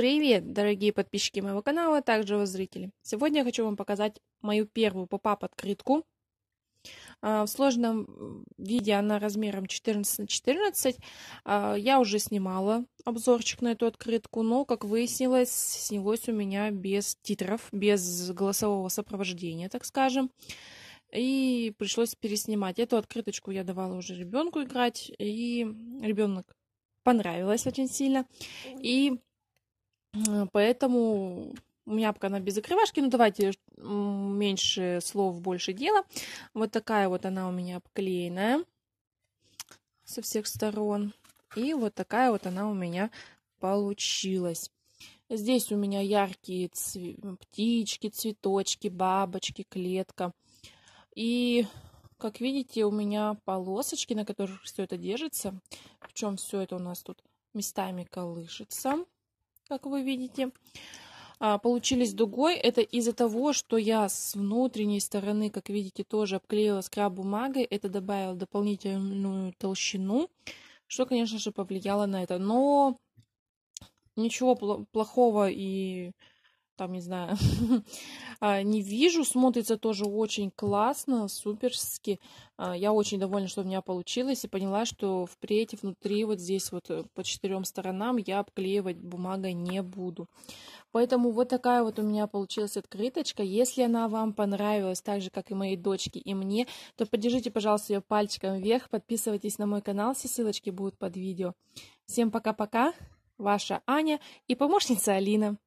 Привет, дорогие подписчики моего канала, а также его зрители. Сегодня я хочу вам показать мою первую попап открытку. А, в сложном виде она размером 14 на 14. А, я уже снимала обзорчик на эту открытку, но, как выяснилось, снялось у меня без титров, без голосового сопровождения, так скажем. И пришлось переснимать. Эту открыточку я давала уже ребенку играть, и ребенок понравилось очень сильно. И Э, поэтому у меня пока она без закрывашки, ну давайте меньше слов, больше дела. Вот такая вот она у меня обклеенная со всех сторон. И вот такая вот она у меня получилась. Здесь у меня яркие цве... птички, цветочки, бабочки, клетка. И, как видите, у меня полосочки, на которых все это держится. Причем все это у нас тут местами колышется как вы видите, а, получились дугой. Это из-за того, что я с внутренней стороны, как видите, тоже обклеила скраб бумагой. Это добавило дополнительную толщину, что, конечно же, повлияло на это. Но ничего плохого и там, не знаю, а, не вижу. Смотрится тоже очень классно, суперски. А, я очень довольна, что у меня получилось, и поняла, что впредь внутри вот здесь вот э, по четырем сторонам я обклеивать бумагой не буду. Поэтому вот такая вот у меня получилась открыточка. Если она вам понравилась, так же, как и моей дочке и мне, то поддержите, пожалуйста, ее пальчиком вверх, подписывайтесь на мой канал, все ссылочки будут под видео. Всем пока-пока, ваша Аня и помощница Алина.